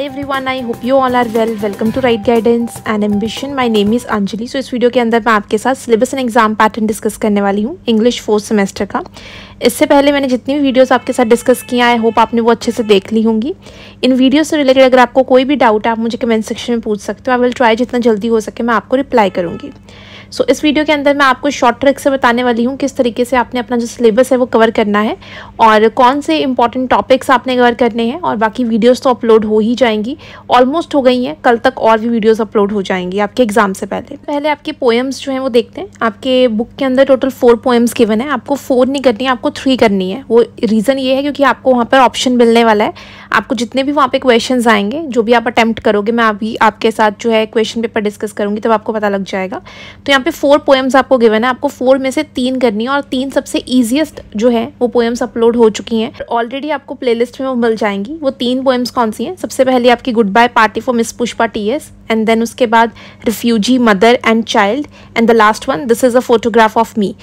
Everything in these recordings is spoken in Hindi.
Every everyone I hope you all are well welcome to right guidance and ambition my name is Anjali so इस वीडियो के अंदर मैं आपके साथ syllabus and exam pattern discuss करने वाली हूँ इंग्लिश फोर्थ सेमेस्टर का इससे पहले मैंने जितनी भी वीडियोज़ आपके साथ डिस्कस किया आई होप आपने वो अच्छे से देख ली होंगी इन वीडियो से रिलेटेड अगर आपको कोई भी डाउट आप मुझे कमेंट सेक्शन में पूछ सकते हो आई विल ट्राई जितना जल्दी हो सके मैं आपको रिप्लाई करूँगी सो so, इस वीडियो के अंदर मैं आपको शॉर्ट ट्रिक से बताने वाली हूँ किस तरीके से आपने अपना जो सिलेबस है वो कवर करना है और कौन से इंपॉर्टेंट टॉपिक्स आपने कवर करने हैं और बाकी वीडियोज़ तो अपलोड हो ही जाएंगी ऑलमोस्ट हो गई हैं कल तक और भी वीडियोज़ अपलोड हो जाएंगी आपके एग्ज़ाम से पहले पहले आपके पोएम्स जो हैं वो देखते हैं आपके बुक के अंदर टोटल फोर पोएम्स गिवन है आपको फोर नहीं करनी है आपको थ्री करनी है वो रीज़न ये है क्योंकि आपको वहाँ पर ऑप्शन मिलने वाला है आपको जितने भी वहाँ पे क्वेश्चन आएंगे जो भी आप अटैम्प्ट करोगे मैं अभी आपके साथ जो है क्वेश्चन पेपर डिस्कस करूँगी तब आपको पता लग जाएगा तो यहाँ पे फोर पोएम्स आपको गिवन है आपको फोर में से तीन करनी है और तीन सबसे ईजिएस्ट जो है वो पोएम्स अपलोड हो चुकी हैं ऑलरेडी आपको प्लेलिस्ट में वो मिल जाएंगी वो तीन पोएम्स कौन सी हैं सबसे पहले आपकी goodbye party for Miss Pushpa T S and then उसके बाद refugee mother and child and the last one this is a photograph of me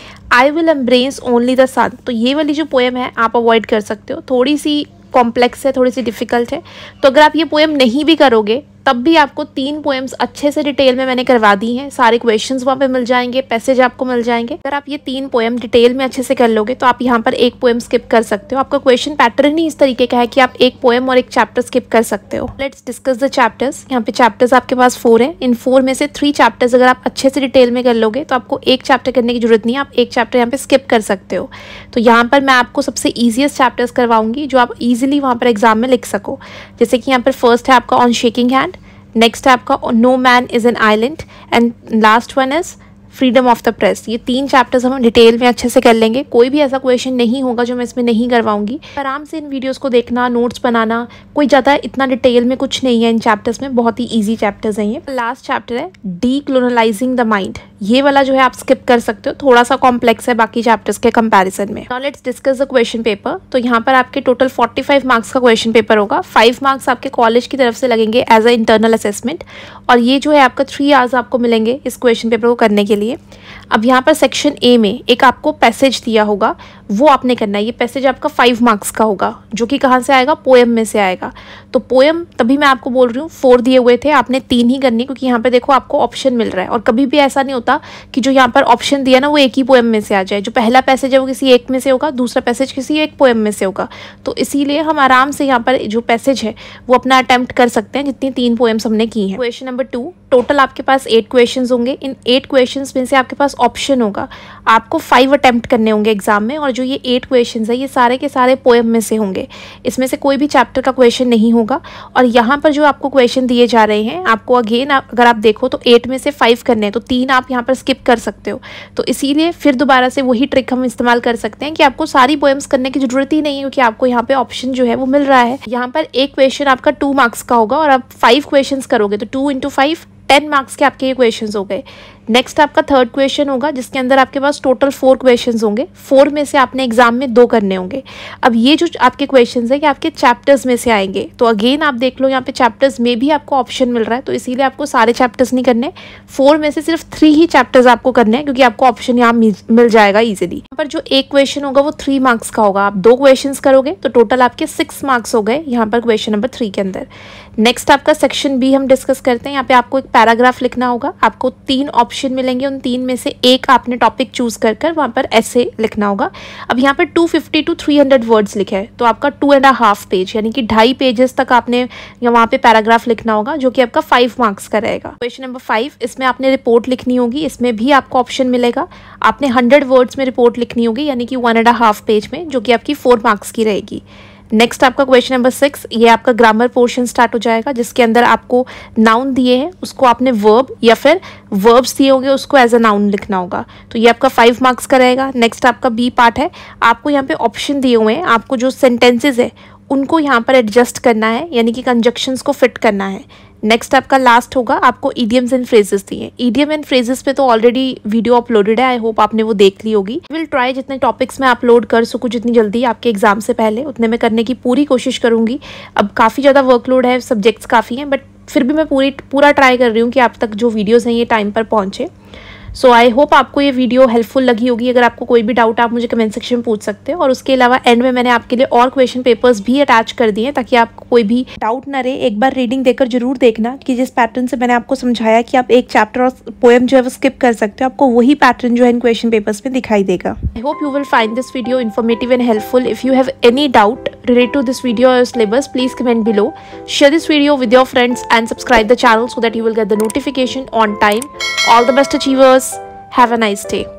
I will embrace only the sun तो ये वाली जो पोएम है आप अवॉइड कर सकते हो थोड़ी सी कॉम्प्लेक्स है थोड़ी सी डिफ़िकल्ट है तो अगर आप ये पोएम नहीं भी करोगे तब भी आपको तीन पोएम्स अच्छे से डिटेल में मैंने करवा दी हैं सारे क्वेश्चंस वहाँ पे मिल जाएंगे पैसेज आपको मिल जाएंगे अगर आप ये तीन पोएम डिटेल में अच्छे से कर लोगे तो आप यहाँ पर एक पोएम स्किप कर सकते हो आपका क्वेश्चन पैटर्न ही इस तरीके का है कि आप एक पोएम और एक चैप्टर स्किप कर सकते हो लेट्स डिस्कस द चैप्टर्स यहाँ पे चैप्टर्स आपके पास फोर है इन फोर में से थ्री चैप्टर्स अगर आप अच्छे से डिटेल में कर लोगे तो आपको एक चैप्टर करने की जरूरत नहीं है आप एक चैप्टर यहाँ पे स्किप कर सकते हो तो यहाँ पर मैं आपको सबसे ईजिएस्ट चैप्टर्स करवाऊंगी जो आप ईजिली वहाँ पर एग्जाम में लिख सको जैसे कि यहाँ पर फर्स्ट है आपका ऑन शेकिंग हैंड नेक्स्ट है आपका no man is an island and last one is freedom of the press ये तीन चैप्टर्स हम डिटेल में अच्छे से कर लेंगे कोई भी ऐसा क्वेश्चन नहीं होगा जो मैं इसमें नहीं करवाऊंगी आराम से इन वीडियोस को देखना नोट्स बनाना कोई ज़्यादा इतना डिटेल में कुछ नहीं है इन चैप्टर्स में बहुत ही ईजी चैप्टर्स हैं ये लास्ट चैप्टर है डी क्लोनलाइजिंग द माइंड ये वाला जो है आप स्किप कर सकते हो थोड़ा सा कॉम्प्लेक्स है बाकी चैप्टर्स के कंपैरिजन में now let's discuss the question paper तो यहाँ पर आपके टोटल 45 मार्क्स का क्वेश्चन पेपर होगा 5 मार्क्स आपके कॉलेज की तरफ से लगेंगे एज अ इंटरनल असेसमेंट और ये जो है आपका थ्री आवर्स आपको मिलेंगे इस क्वेश्चन पेपर को करने के लिए अब यहाँ पर सेक्शन ए में एक आपको पैसेज दिया होगा वो आपने करना है ये पैसेज आपका फाइव मार्क्स का होगा जो कि कहाँ से आएगा पोएम में से आएगा तो पोएम तभी मैं आपको बोल रही हूँ फोर दिए हुए थे आपने तीन ही करनी क्योंकि यहाँ पर देखो आपको ऑप्शन मिल रहा है और कभी भी ऐसा नहीं होता कि जो यहाँ पर ऑप्शन दिया ना वो एक ही पोएम में से आ जाए जो पहला पैसेज है वो किसी एक में से होगा दूसरा पैसेज किसी एक पोएम में से होगा तो इसीलिए हम आराम से यहाँ पर जो पैसेज है वो अपना अटैम्प्ट कर सकते हैं जितनी तीन पोएम्स हमने की हैं क्वेश्चन नंबर टू टोटल आपके पास एट क्वेश्चन होंगे इन एट क्वेश्चन में से आपके पास ऑप्शन होगा आपको फाइव अटैम्प्ट करने होंगे एग्जाम में और जो ये एट क्वेश्चन है ये सारे के सारे पोएम में से होंगे इसमें से कोई भी चैप्टर का क्वेश्चन नहीं होगा और यहाँ पर जो आपको क्वेश्चन दिए जा रहे हैं आपको अगेन अगर आप देखो तो एट में से फाइव करने हैं तो तीन आप यहाँ पर स्किप कर सकते हो तो इसीलिए फिर दोबारा से वही ट्रिक हम इस्तेमाल कर सकते हैं कि आपको सारी पोएम्स करने की जरूरत ही नहीं है क्योंकि आपको यहाँ पे ऑप्शन जो है वो मिल रहा है यहाँ पर एक क्वेश्चन आपका टू मार्क्स का होगा और आप फाइव क्वेश्चन करोगे तो two into five ten marks के आपके ये क्वेश्चन हो गए नेक्स्ट आपका थर्ड क्वेश्चन होगा जिसके अंदर आपके पास टोटल फोर क्वेश्चन होंगे फोर में से आपने एग्जाम में दो करने होंगे अब ये जो आपके क्वेश्चन है ये आपके चैप्टर्स में से आएंगे तो अगेन आप देख लो यहाँ पे चैप्टर्स में भी आपको ऑप्शन मिल रहा है तो इसीलिए आपको सारे चैप्टर्स नहीं करने फोर में से सिर्फ थ्री ही चैप्टर्स आपको करने हैं क्योंकि आपको ऑप्शन यहाँ मिल जाएगा ईजिली यहाँ पर जो एक क्वेश्चन होगा वो थ्री मार्क्स का होगा आप दो क्वेश्चन करोगे तो टोटल आपके सिक्स मार्क्स हो गए यहाँ पर क्वेश्चन नंबर थ्री के अंदर नेक्स्ट आपका सेक्शन बी हम डिस्कस करते हैं यहाँ पे आपको एक पैराग्राफ लिखना होगा आपको तीन ऑप्शन ऑप्शन मिलेंगे उन तीन में से एक आपने टॉपिक चूज़ कर कर वहाँ पर ऐसे लिखना होगा अब यहाँ पर 250 टू 300 वर्ड्स लिखे हैं तो आपका टू एंड हाफ पेज यानी कि ढाई पेजेस तक आपने वहाँ पे पैराग्राफ लिखना होगा जो कि आपका फाइव मार्क्स का रहेगा क्वेश्चन नंबर फाइव इसमें आपने रिपोर्ट लिखनी होगी इसमें भी आपको ऑप्शन मिलेगा आपने हंड्रेड वर्ड्स में रिपोर्ट लिखनी होगी यानी कि वन एंड हाफ पेज में जो कि आपकी फोर मार्क्स की रहेगी नेक्स्ट आपका क्वेश्चन नंबर सिक्स ये आपका ग्रामर पोर्शन स्टार्ट हो जाएगा जिसके अंदर आपको नाउन दिए हैं उसको आपने वर्ब या फिर वर्ब्स दिए होंगे उसको एज अ नाउन लिखना होगा तो ये आपका फाइव मार्क्स का रहेगा नेक्स्ट आपका बी पार्ट है आपको यहाँ पे ऑप्शन दिए हुए हैं आपको जो सेंटेंसेज है उनको यहाँ पर एडजस्ट करना है यानी कि कंजक्शंस को फिट करना है नेक्स्ट आपका लास्ट होगा आपको ईडियम्स एंड फ्रेजेस दिए ईडियम एंड फ्रेजेस पे तो ऑलरेडी वीडियो अपलोडेड है आई होप आपने वो देख ली होगी विल ट्राई जितने टॉपिक्स मैं अपलोड कर सकूँ जितनी जल्दी आपके एग्जाम से पहले उतने मैं करने की पूरी कोशिश करूँगी अब काफ़ी ज़्यादा वर्कलोड है सब्जेक्ट्स काफ़ी हैं बट फिर भी मैं पूरी पूरा ट्राई कर रही हूँ कि आप तक जो वीडियोज़ हैं ये टाइम पर पहुँचे सो आई होप आपको ये वीडियो हेल्पफुल लगी होगी अगर आपको कोई भी डाउट आप मुझे कमेंट सेक्शन में पूछ सकते हैं और उसके अलावा एंड में मैंने आपके लिए और क्वेश्चन पेपर्स भी अटैच कर दिए ताकि आपको कोई भी डाउट ना रहे एक बार रीडिंग देकर जरूर देखना कि जिस पैटर्न से मैंने आपको समझाया कि आप एक चैप्टर और पोएम जो है वो स्किप कर सकते हो आपको वही पैटर्न जो है इन क्वेश्चन पेपर्स में दिखाई देगा I hope you will find this video informative and helpful if you have any doubt relate to this video और syllabus please comment below share this video with your friends and subscribe the channel so that you will get the notification on time all the best achievers Have a nice day.